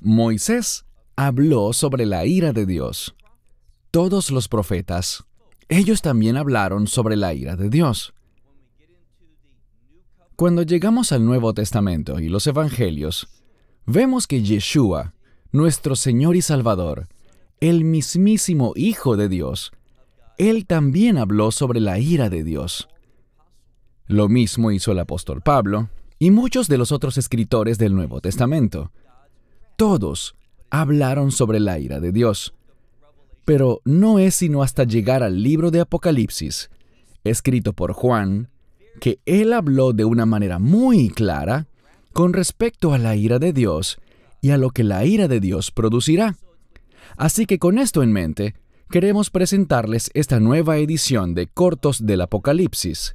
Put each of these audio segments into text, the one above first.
Moisés habló sobre la ira de Dios. Todos los profetas, ellos también hablaron sobre la ira de Dios. Cuando llegamos al Nuevo Testamento y los Evangelios, vemos que Yeshua, nuestro Señor y Salvador, el mismísimo Hijo de Dios, él también habló sobre la ira de Dios. Lo mismo hizo el apóstol Pablo, y muchos de los otros escritores del Nuevo Testamento. Todos hablaron sobre la ira de Dios. Pero no es sino hasta llegar al libro de Apocalipsis, escrito por Juan, que él habló de una manera muy clara con respecto a la ira de Dios y a lo que la ira de Dios producirá. Así que con esto en mente, queremos presentarles esta nueva edición de Cortos del Apocalipsis.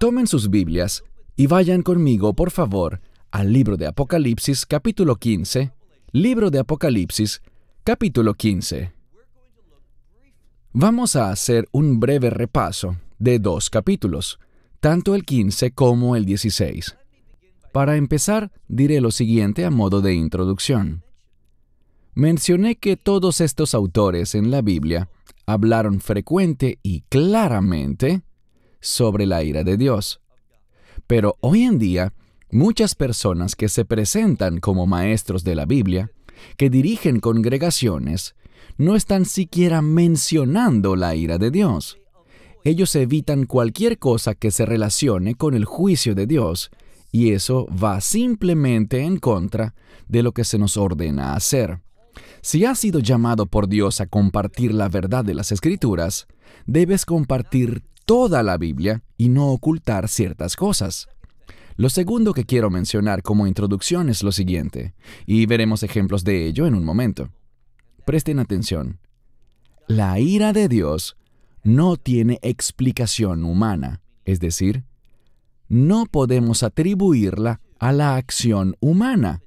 Tomen sus Biblias y vayan conmigo, por favor, al libro de Apocalipsis capítulo 15, libro de Apocalipsis capítulo 15. Vamos a hacer un breve repaso de dos capítulos, tanto el 15 como el 16. Para empezar, diré lo siguiente a modo de introducción. Mencioné que todos estos autores en la Biblia hablaron frecuente y claramente sobre la ira de Dios. Pero hoy en día, muchas personas que se presentan como maestros de la Biblia, que dirigen congregaciones, no están siquiera mencionando la ira de Dios. Ellos evitan cualquier cosa que se relacione con el juicio de Dios, y eso va simplemente en contra de lo que se nos ordena hacer. Si has sido llamado por Dios a compartir la verdad de las Escrituras, debes compartir toda la Biblia y no ocultar ciertas cosas. Lo segundo que quiero mencionar como introducción es lo siguiente, y veremos ejemplos de ello en un momento. Presten atención. La ira de Dios no tiene explicación humana, es decir, no podemos atribuirla a la acción humana.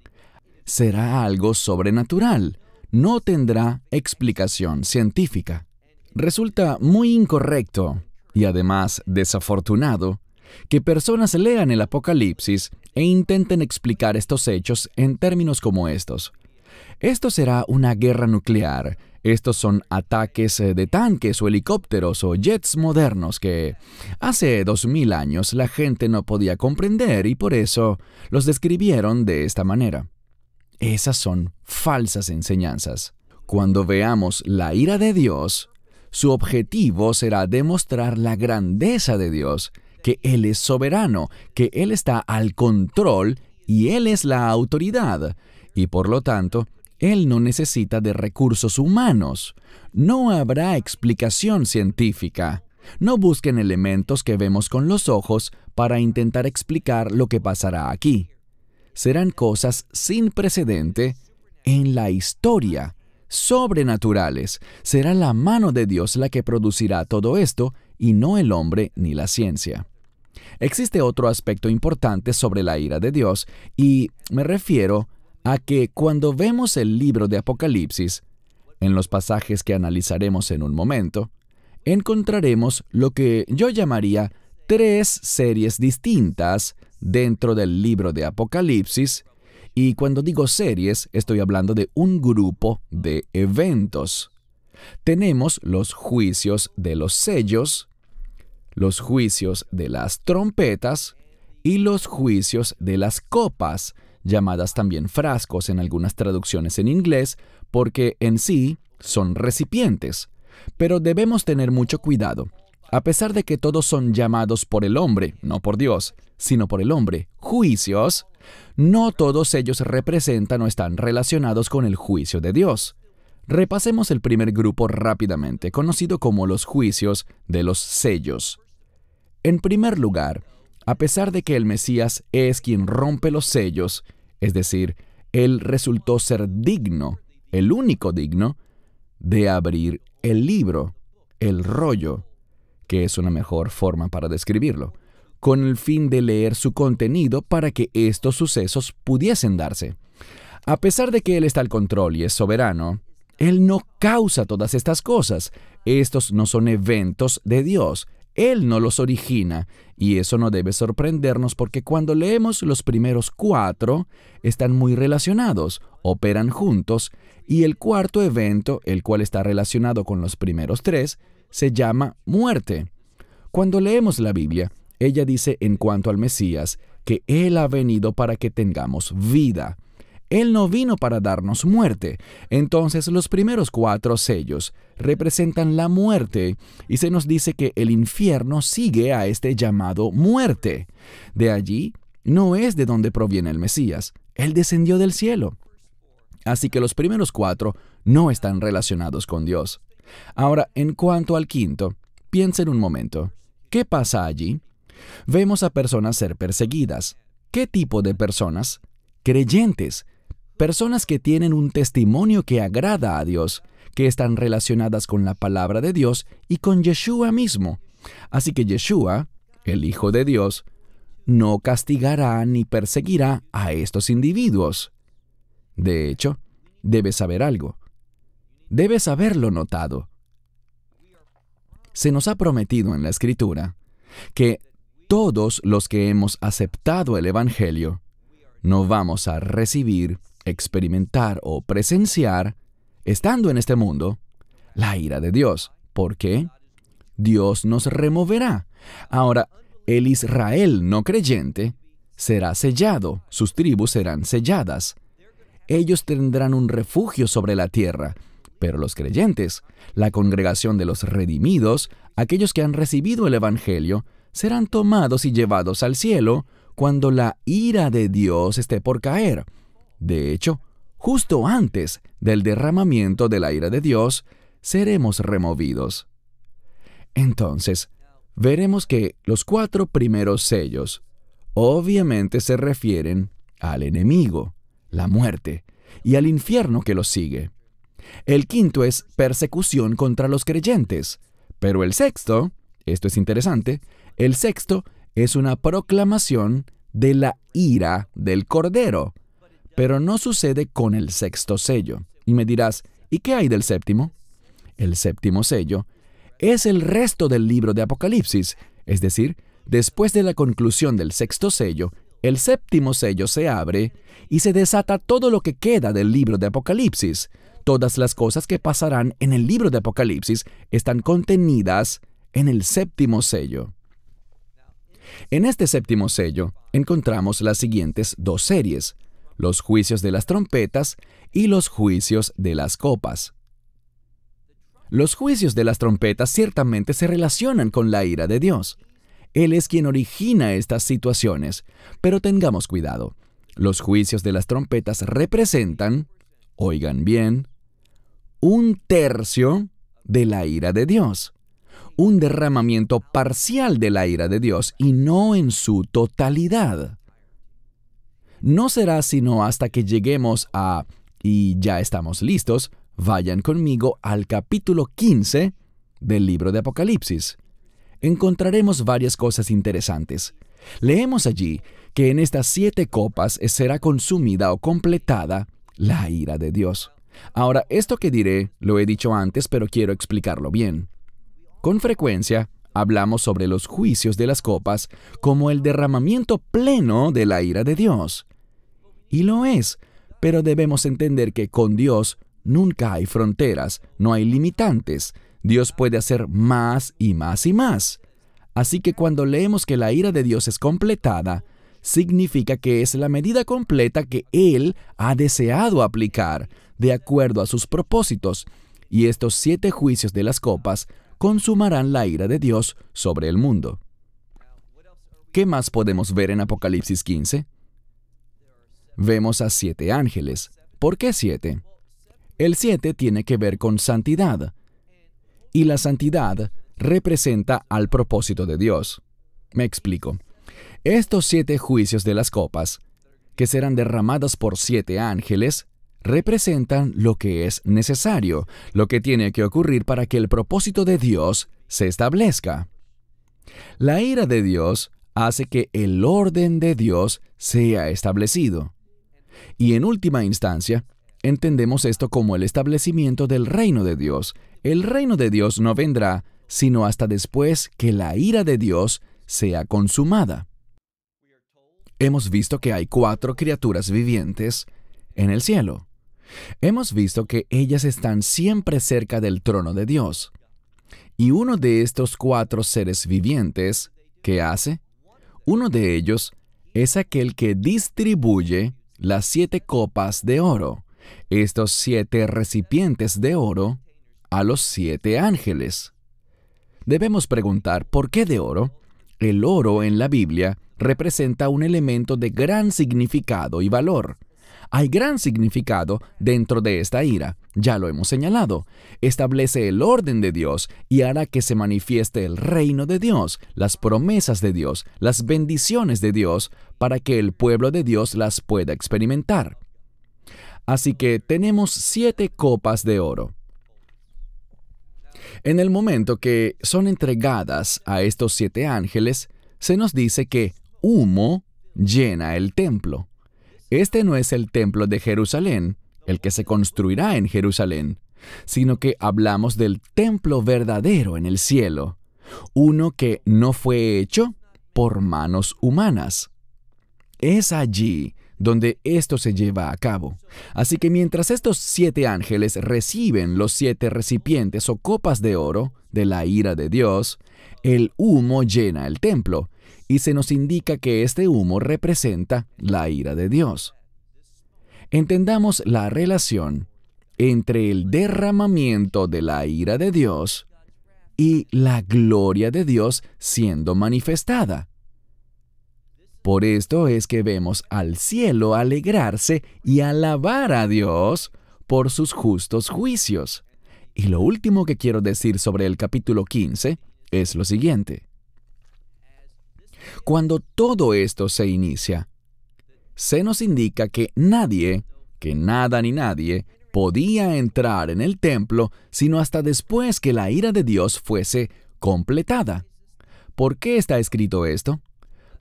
Será algo sobrenatural, no tendrá explicación científica. Resulta muy incorrecto y además desafortunado, que personas lean el Apocalipsis e intenten explicar estos hechos en términos como estos. Esto será una guerra nuclear, estos son ataques eh, de tanques o helicópteros o jets modernos que hace 2000 años la gente no podía comprender y por eso los describieron de esta manera. Esas son falsas enseñanzas. Cuando veamos la ira de Dios, su objetivo será demostrar la grandeza de Dios, que Él es soberano, que Él está al control y Él es la autoridad, y por lo tanto, Él no necesita de recursos humanos. No habrá explicación científica. No busquen elementos que vemos con los ojos para intentar explicar lo que pasará aquí. Serán cosas sin precedente en la historia sobrenaturales. Será la mano de Dios la que producirá todo esto y no el hombre ni la ciencia. Existe otro aspecto importante sobre la ira de Dios y me refiero a que cuando vemos el libro de Apocalipsis, en los pasajes que analizaremos en un momento, encontraremos lo que yo llamaría tres series distintas dentro del libro de Apocalipsis y cuando digo series, estoy hablando de un grupo de eventos. Tenemos los juicios de los sellos, los juicios de las trompetas y los juicios de las copas, llamadas también frascos en algunas traducciones en inglés, porque en sí son recipientes. Pero debemos tener mucho cuidado, a pesar de que todos son llamados por el hombre, no por Dios, sino por el hombre, juicios, no todos ellos representan o están relacionados con el juicio de Dios. Repasemos el primer grupo rápidamente, conocido como los juicios de los sellos. En primer lugar, a pesar de que el Mesías es quien rompe los sellos, es decir, él resultó ser digno, el único digno, de abrir el libro, el rollo, que es una mejor forma para describirlo con el fin de leer su contenido para que estos sucesos pudiesen darse. A pesar de que Él está al control y es soberano, Él no causa todas estas cosas. Estos no son eventos de Dios. Él no los origina y eso no debe sorprendernos porque cuando leemos los primeros cuatro están muy relacionados, operan juntos y el cuarto evento, el cual está relacionado con los primeros tres, se llama muerte. Cuando leemos la Biblia, ella dice en cuanto al Mesías que Él ha venido para que tengamos vida. Él no vino para darnos muerte. Entonces los primeros cuatro sellos representan la muerte y se nos dice que el infierno sigue a este llamado muerte. De allí no es de donde proviene el Mesías. Él descendió del cielo. Así que los primeros cuatro no están relacionados con Dios. Ahora, en cuanto al quinto, piensen un momento. ¿Qué pasa allí? Vemos a personas ser perseguidas. ¿Qué tipo de personas? Creyentes, personas que tienen un testimonio que agrada a Dios, que están relacionadas con la palabra de Dios y con Yeshua mismo. Así que Yeshua, el Hijo de Dios, no castigará ni perseguirá a estos individuos. De hecho, debes saber algo. Debes haberlo notado. Se nos ha prometido en la Escritura que todos los que hemos aceptado el Evangelio, no vamos a recibir, experimentar o presenciar, estando en este mundo, la ira de Dios. ¿Por qué? Dios nos removerá. Ahora, el Israel no creyente será sellado, sus tribus serán selladas. Ellos tendrán un refugio sobre la tierra, pero los creyentes, la congregación de los redimidos, aquellos que han recibido el Evangelio, serán tomados y llevados al cielo cuando la ira de Dios esté por caer. De hecho, justo antes del derramamiento de la ira de Dios, seremos removidos. Entonces, veremos que los cuatro primeros sellos obviamente se refieren al enemigo, la muerte, y al infierno que los sigue. El quinto es persecución contra los creyentes, pero el sexto esto es interesante, el sexto es una proclamación de la ira del Cordero, pero no sucede con el sexto sello. Y me dirás, ¿y qué hay del séptimo? El séptimo sello es el resto del libro de Apocalipsis, es decir, después de la conclusión del sexto sello, el séptimo sello se abre y se desata todo lo que queda del libro de Apocalipsis. Todas las cosas que pasarán en el libro de Apocalipsis están contenidas en el séptimo sello. En este séptimo sello encontramos las siguientes dos series, los juicios de las trompetas y los juicios de las copas. Los juicios de las trompetas ciertamente se relacionan con la ira de Dios. Él es quien origina estas situaciones, pero tengamos cuidado. Los juicios de las trompetas representan, oigan bien, un tercio de la ira de Dios un derramamiento parcial de la ira de Dios y no en su totalidad. No será sino hasta que lleguemos a, y ya estamos listos, vayan conmigo al capítulo 15 del libro de Apocalipsis. Encontraremos varias cosas interesantes. Leemos allí que en estas siete copas será consumida o completada la ira de Dios. Ahora, esto que diré lo he dicho antes, pero quiero explicarlo bien. Con frecuencia, hablamos sobre los juicios de las copas como el derramamiento pleno de la ira de Dios. Y lo es, pero debemos entender que con Dios nunca hay fronteras, no hay limitantes. Dios puede hacer más y más y más. Así que cuando leemos que la ira de Dios es completada, significa que es la medida completa que Él ha deseado aplicar, de acuerdo a sus propósitos. Y estos siete juicios de las copas consumarán la ira de Dios sobre el mundo. ¿Qué más podemos ver en Apocalipsis 15? Vemos a siete ángeles. ¿Por qué siete? El siete tiene que ver con santidad. Y la santidad representa al propósito de Dios. Me explico. Estos siete juicios de las copas, que serán derramadas por siete ángeles, representan lo que es necesario, lo que tiene que ocurrir para que el propósito de Dios se establezca. La ira de Dios hace que el orden de Dios sea establecido. Y en última instancia, entendemos esto como el establecimiento del reino de Dios. El reino de Dios no vendrá sino hasta después que la ira de Dios sea consumada. Hemos visto que hay cuatro criaturas vivientes en el cielo. Hemos visto que ellas están siempre cerca del trono de Dios. Y uno de estos cuatro seres vivientes, ¿qué hace? Uno de ellos es aquel que distribuye las siete copas de oro, estos siete recipientes de oro, a los siete ángeles. Debemos preguntar, ¿por qué de oro? El oro en la Biblia representa un elemento de gran significado y valor. Hay gran significado dentro de esta ira, ya lo hemos señalado. Establece el orden de Dios y hará que se manifieste el reino de Dios, las promesas de Dios, las bendiciones de Dios, para que el pueblo de Dios las pueda experimentar. Así que tenemos siete copas de oro. En el momento que son entregadas a estos siete ángeles, se nos dice que humo llena el templo. Este no es el templo de Jerusalén, el que se construirá en Jerusalén, sino que hablamos del templo verdadero en el cielo, uno que no fue hecho por manos humanas. Es allí donde esto se lleva a cabo. Así que mientras estos siete ángeles reciben los siete recipientes o copas de oro de la ira de Dios, el humo llena el templo, y se nos indica que este humo representa la ira de Dios. Entendamos la relación entre el derramamiento de la ira de Dios y la gloria de Dios siendo manifestada. Por esto es que vemos al cielo alegrarse y alabar a Dios por sus justos juicios. Y lo último que quiero decir sobre el capítulo 15 es lo siguiente. Cuando todo esto se inicia, se nos indica que nadie, que nada ni nadie, podía entrar en el templo sino hasta después que la ira de Dios fuese completada. ¿Por qué está escrito esto?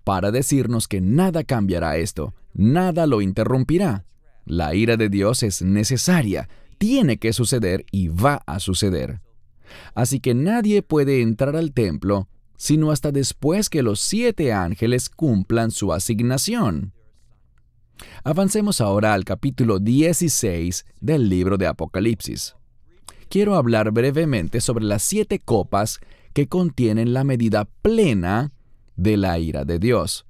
Para decirnos que nada cambiará esto, nada lo interrumpirá. La ira de Dios es necesaria, tiene que suceder y va a suceder. Así que nadie puede entrar al templo sino hasta después que los siete ángeles cumplan su asignación. Avancemos ahora al capítulo 16 del libro de Apocalipsis. Quiero hablar brevemente sobre las siete copas que contienen la medida plena de la ira de Dios,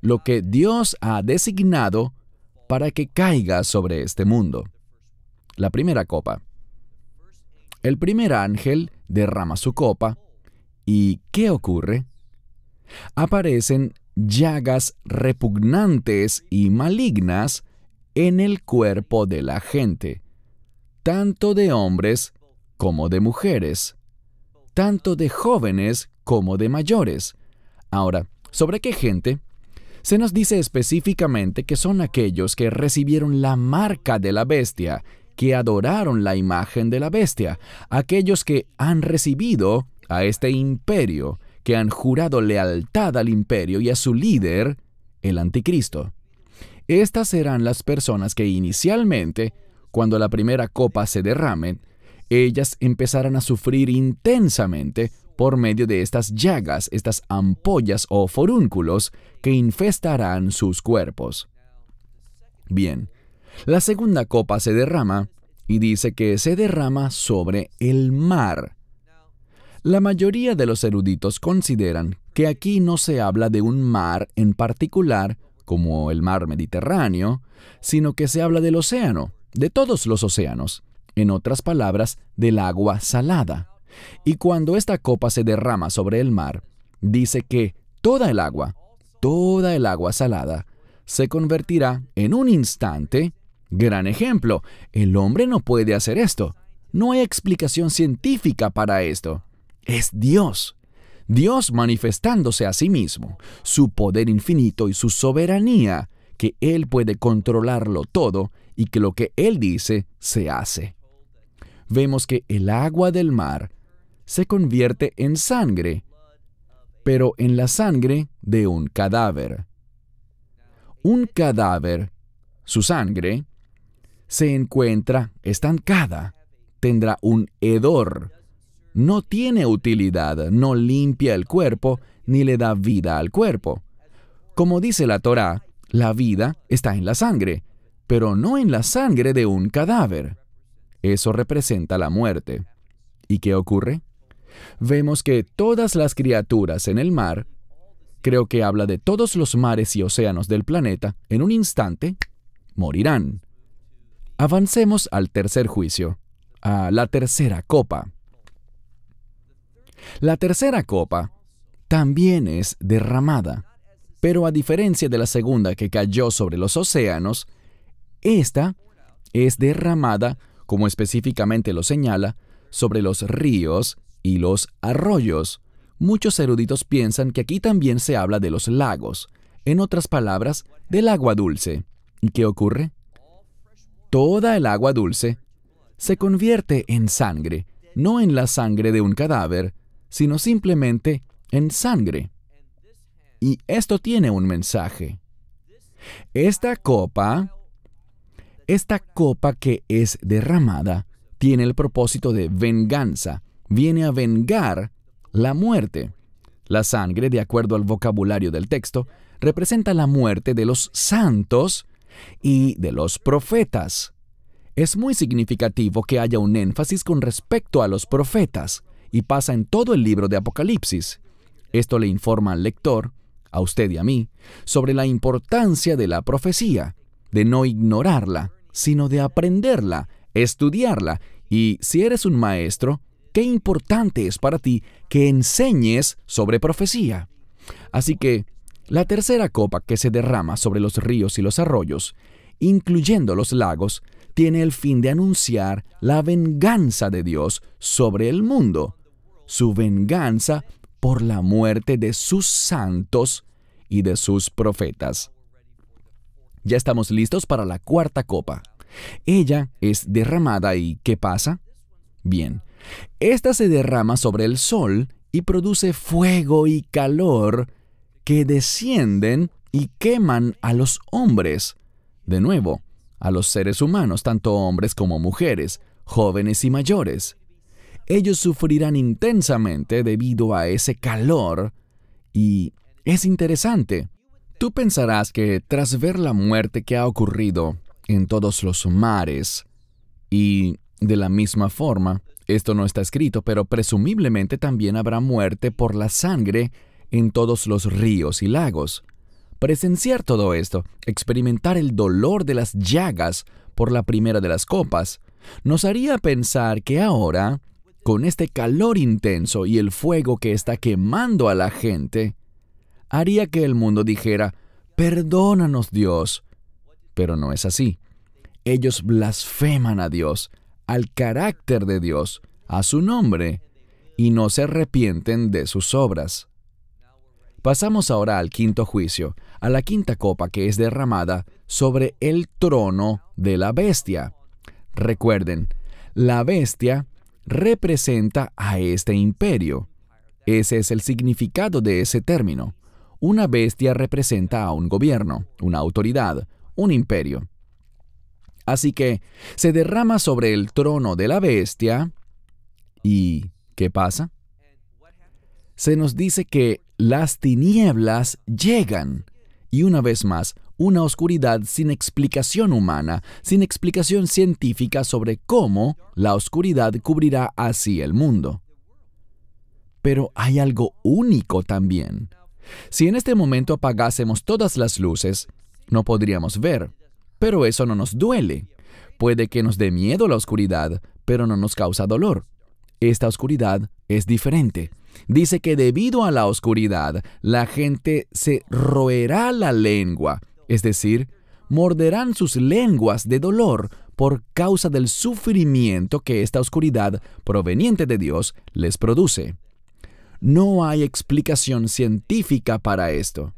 lo que Dios ha designado para que caiga sobre este mundo. La primera copa. El primer ángel derrama su copa ¿Y qué ocurre? Aparecen llagas repugnantes y malignas en el cuerpo de la gente, tanto de hombres como de mujeres, tanto de jóvenes como de mayores. Ahora, ¿sobre qué gente? Se nos dice específicamente que son aquellos que recibieron la marca de la bestia, que adoraron la imagen de la bestia, aquellos que han recibido a este imperio que han jurado lealtad al imperio y a su líder, el anticristo. Estas serán las personas que inicialmente, cuando la primera copa se derrame, ellas empezarán a sufrir intensamente por medio de estas llagas, estas ampollas o forúnculos que infestarán sus cuerpos. Bien, la segunda copa se derrama y dice que se derrama sobre el mar. La mayoría de los eruditos consideran que aquí no se habla de un mar en particular, como el mar Mediterráneo, sino que se habla del océano, de todos los océanos, en otras palabras, del agua salada. Y cuando esta copa se derrama sobre el mar, dice que toda el agua, toda el agua salada, se convertirá en un instante. Gran ejemplo, el hombre no puede hacer esto. No hay explicación científica para esto es Dios. Dios manifestándose a sí mismo, su poder infinito y su soberanía, que Él puede controlarlo todo y que lo que Él dice se hace. Vemos que el agua del mar se convierte en sangre, pero en la sangre de un cadáver. Un cadáver, su sangre, se encuentra estancada, tendrá un hedor, no tiene utilidad, no limpia el cuerpo, ni le da vida al cuerpo. Como dice la Torá, la vida está en la sangre, pero no en la sangre de un cadáver. Eso representa la muerte. ¿Y qué ocurre? Vemos que todas las criaturas en el mar, creo que habla de todos los mares y océanos del planeta, en un instante, morirán. Avancemos al tercer juicio, a la tercera copa. La tercera copa también es derramada, pero a diferencia de la segunda que cayó sobre los océanos, esta es derramada, como específicamente lo señala, sobre los ríos y los arroyos. Muchos eruditos piensan que aquí también se habla de los lagos, en otras palabras, del agua dulce. ¿Y qué ocurre? Toda el agua dulce se convierte en sangre, no en la sangre de un cadáver, sino simplemente en sangre. Y esto tiene un mensaje. Esta copa, esta copa que es derramada, tiene el propósito de venganza, viene a vengar la muerte. La sangre, de acuerdo al vocabulario del texto, representa la muerte de los santos y de los profetas. Es muy significativo que haya un énfasis con respecto a los profetas, y pasa en todo el libro de Apocalipsis. Esto le informa al lector, a usted y a mí, sobre la importancia de la profecía, de no ignorarla, sino de aprenderla, estudiarla, y si eres un maestro, qué importante es para ti que enseñes sobre profecía. Así que, la tercera copa que se derrama sobre los ríos y los arroyos, incluyendo los lagos, tiene el fin de anunciar la venganza de Dios sobre el mundo, su venganza por la muerte de sus santos y de sus profetas. Ya estamos listos para la cuarta copa. Ella es derramada y ¿qué pasa? Bien, esta se derrama sobre el sol y produce fuego y calor que descienden y queman a los hombres. De nuevo, a los seres humanos, tanto hombres como mujeres, jóvenes y mayores ellos sufrirán intensamente debido a ese calor y es interesante. Tú pensarás que tras ver la muerte que ha ocurrido en todos los mares y de la misma forma, esto no está escrito, pero presumiblemente también habrá muerte por la sangre en todos los ríos y lagos. Presenciar todo esto, experimentar el dolor de las llagas por la primera de las copas, nos haría pensar que ahora con este calor intenso y el fuego que está quemando a la gente, haría que el mundo dijera, perdónanos Dios. Pero no es así. Ellos blasfeman a Dios, al carácter de Dios, a su nombre, y no se arrepienten de sus obras. Pasamos ahora al quinto juicio, a la quinta copa que es derramada sobre el trono de la bestia. Recuerden, la bestia representa a este imperio. Ese es el significado de ese término. Una bestia representa a un gobierno, una autoridad, un imperio. Así que se derrama sobre el trono de la bestia y ¿qué pasa? Se nos dice que las tinieblas llegan y una vez más, una oscuridad sin explicación humana, sin explicación científica sobre cómo la oscuridad cubrirá así el mundo. Pero hay algo único también. Si en este momento apagásemos todas las luces, no podríamos ver, pero eso no nos duele. Puede que nos dé miedo la oscuridad, pero no nos causa dolor. Esta oscuridad es diferente. Dice que debido a la oscuridad, la gente se roerá la lengua, es decir, morderán sus lenguas de dolor por causa del sufrimiento que esta oscuridad proveniente de Dios les produce. No hay explicación científica para esto.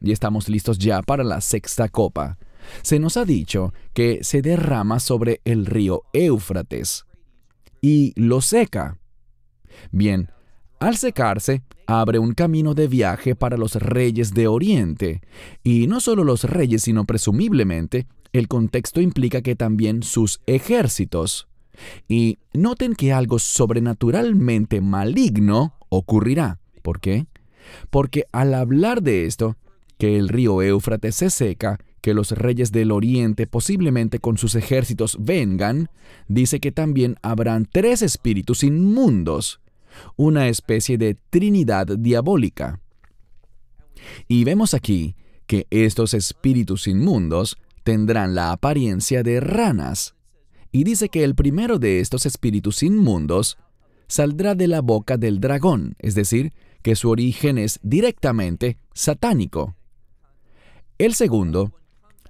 Y estamos listos ya para la sexta copa. Se nos ha dicho que se derrama sobre el río Éufrates y lo seca. Bien, al secarse, abre un camino de viaje para los reyes de Oriente. Y no solo los reyes, sino presumiblemente, el contexto implica que también sus ejércitos. Y noten que algo sobrenaturalmente maligno ocurrirá. ¿Por qué? Porque al hablar de esto, que el río Éufrates se seca, que los reyes del oriente posiblemente con sus ejércitos vengan, dice que también habrán tres espíritus inmundos una especie de Trinidad diabólica. Y vemos aquí que estos espíritus inmundos tendrán la apariencia de ranas. Y dice que el primero de estos espíritus inmundos saldrá de la boca del dragón, es decir, que su origen es directamente satánico. El segundo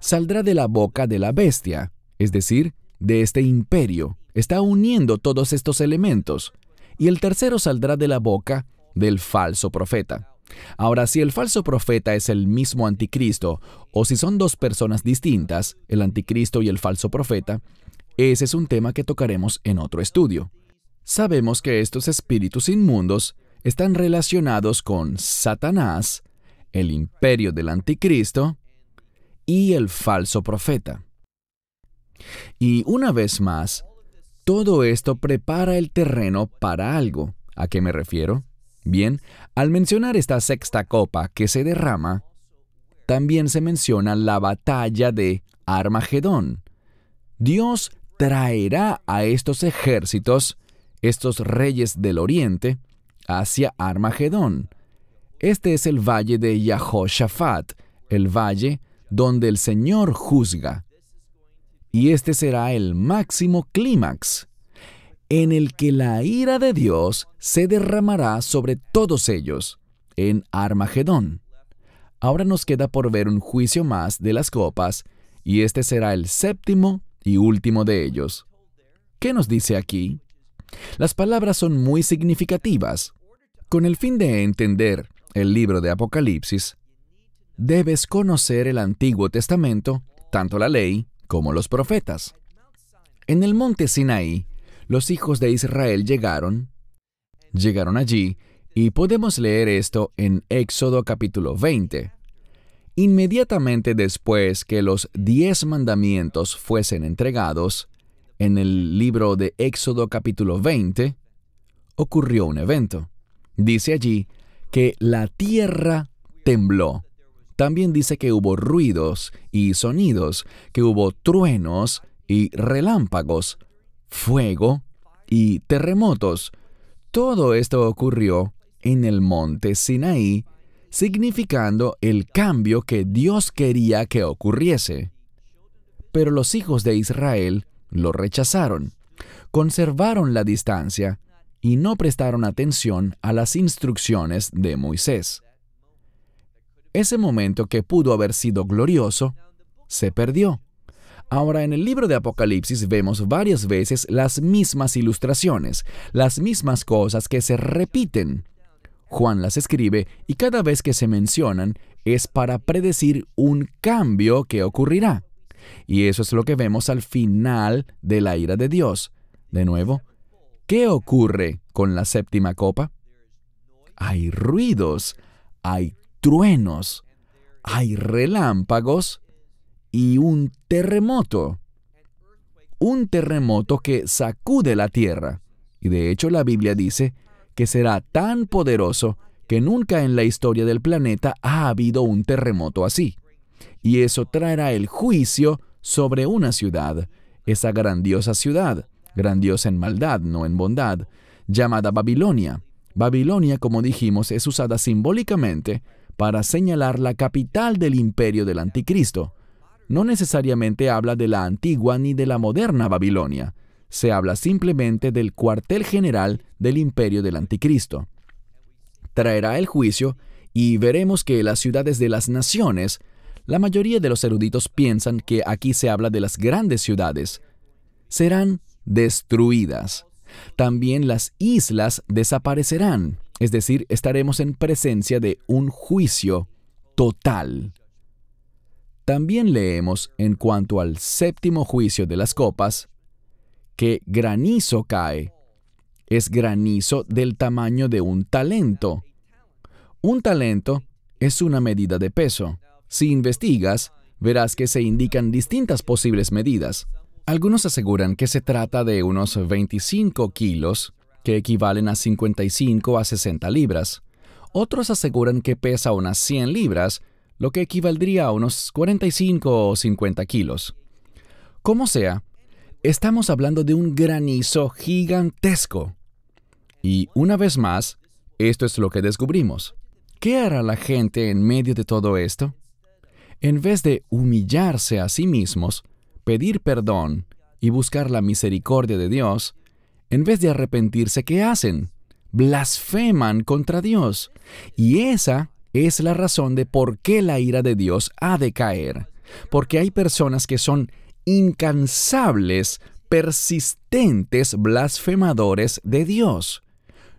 saldrá de la boca de la bestia, es decir, de este imperio. Está uniendo todos estos elementos y el tercero saldrá de la boca del falso profeta. Ahora, si el falso profeta es el mismo anticristo, o si son dos personas distintas, el anticristo y el falso profeta, ese es un tema que tocaremos en otro estudio. Sabemos que estos espíritus inmundos están relacionados con Satanás, el imperio del anticristo y el falso profeta. Y una vez más, todo esto prepara el terreno para algo. ¿A qué me refiero? Bien, al mencionar esta sexta copa que se derrama, también se menciona la batalla de Armagedón. Dios traerá a estos ejércitos, estos reyes del oriente, hacia Armagedón. Este es el valle de Yahoshafat, el valle donde el Señor juzga y este será el máximo clímax, en el que la ira de Dios se derramará sobre todos ellos, en Armagedón. Ahora nos queda por ver un juicio más de las copas, y este será el séptimo y último de ellos. ¿Qué nos dice aquí? Las palabras son muy significativas. Con el fin de entender el libro de Apocalipsis, debes conocer el Antiguo Testamento, tanto la ley como los profetas. En el monte Sinaí, los hijos de Israel llegaron, llegaron allí, y podemos leer esto en Éxodo capítulo 20. Inmediatamente después que los diez mandamientos fuesen entregados, en el libro de Éxodo capítulo 20, ocurrió un evento. Dice allí que la tierra tembló también dice que hubo ruidos y sonidos, que hubo truenos y relámpagos, fuego y terremotos. Todo esto ocurrió en el monte Sinaí, significando el cambio que Dios quería que ocurriese. Pero los hijos de Israel lo rechazaron, conservaron la distancia y no prestaron atención a las instrucciones de Moisés. Ese momento que pudo haber sido glorioso, se perdió. Ahora, en el libro de Apocalipsis vemos varias veces las mismas ilustraciones, las mismas cosas que se repiten. Juan las escribe y cada vez que se mencionan es para predecir un cambio que ocurrirá. Y eso es lo que vemos al final de la ira de Dios. De nuevo, ¿qué ocurre con la séptima copa? Hay ruidos, hay truenos, hay relámpagos y un terremoto. Un terremoto que sacude la tierra. Y de hecho la Biblia dice que será tan poderoso que nunca en la historia del planeta ha habido un terremoto así. Y eso traerá el juicio sobre una ciudad, esa grandiosa ciudad, grandiosa en maldad, no en bondad, llamada Babilonia. Babilonia, como dijimos, es usada simbólicamente para señalar la capital del imperio del anticristo. No necesariamente habla de la antigua ni de la moderna Babilonia, se habla simplemente del cuartel general del imperio del anticristo. Traerá el juicio y veremos que las ciudades de las naciones, la mayoría de los eruditos piensan que aquí se habla de las grandes ciudades, serán destruidas. También las islas desaparecerán. Es decir, estaremos en presencia de un juicio total. También leemos en cuanto al séptimo juicio de las copas, que granizo cae. Es granizo del tamaño de un talento. Un talento es una medida de peso. Si investigas, verás que se indican distintas posibles medidas. Algunos aseguran que se trata de unos 25 kilos que equivalen a 55 a 60 libras. Otros aseguran que pesa unas 100 libras, lo que equivaldría a unos 45 o 50 kilos. Como sea, estamos hablando de un granizo gigantesco. Y una vez más, esto es lo que descubrimos. ¿Qué hará la gente en medio de todo esto? En vez de humillarse a sí mismos, pedir perdón y buscar la misericordia de Dios, en vez de arrepentirse, ¿qué hacen? Blasfeman contra Dios. Y esa es la razón de por qué la ira de Dios ha de caer. Porque hay personas que son incansables, persistentes blasfemadores de Dios.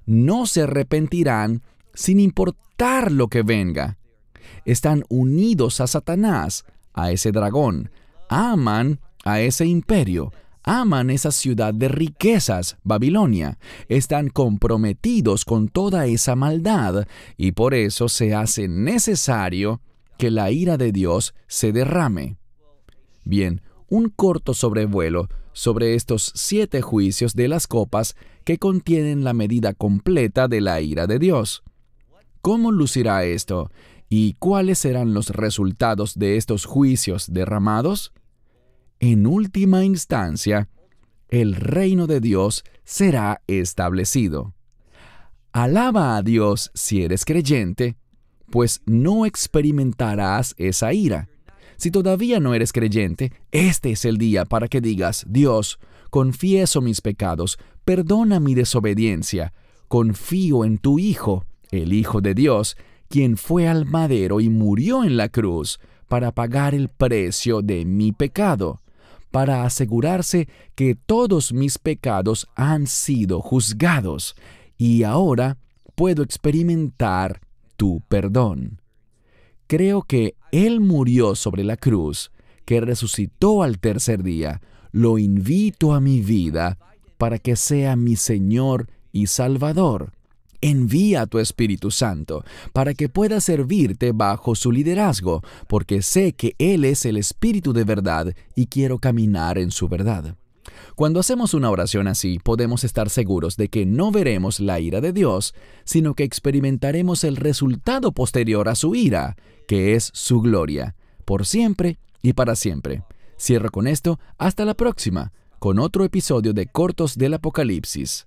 No se arrepentirán sin importar lo que venga. Están unidos a Satanás, a ese dragón, aman a ese imperio, aman esa ciudad de riquezas, Babilonia, están comprometidos con toda esa maldad y por eso se hace necesario que la ira de Dios se derrame. Bien, un corto sobrevuelo sobre estos siete juicios de las copas que contienen la medida completa de la ira de Dios. ¿Cómo lucirá esto? ¿Y cuáles serán los resultados de estos juicios derramados? en última instancia, el reino de Dios será establecido. Alaba a Dios si eres creyente, pues no experimentarás esa ira. Si todavía no eres creyente, este es el día para que digas, Dios, confieso mis pecados, perdona mi desobediencia, confío en tu Hijo, el Hijo de Dios, quien fue al madero y murió en la cruz para pagar el precio de mi pecado para asegurarse que todos mis pecados han sido juzgados y ahora puedo experimentar tu perdón. Creo que Él murió sobre la cruz, que resucitó al tercer día. Lo invito a mi vida para que sea mi Señor y Salvador. Envía a tu Espíritu Santo para que pueda servirte bajo su liderazgo, porque sé que Él es el Espíritu de verdad y quiero caminar en su verdad. Cuando hacemos una oración así, podemos estar seguros de que no veremos la ira de Dios, sino que experimentaremos el resultado posterior a su ira, que es su gloria, por siempre y para siempre. Cierro con esto, hasta la próxima, con otro episodio de Cortos del Apocalipsis.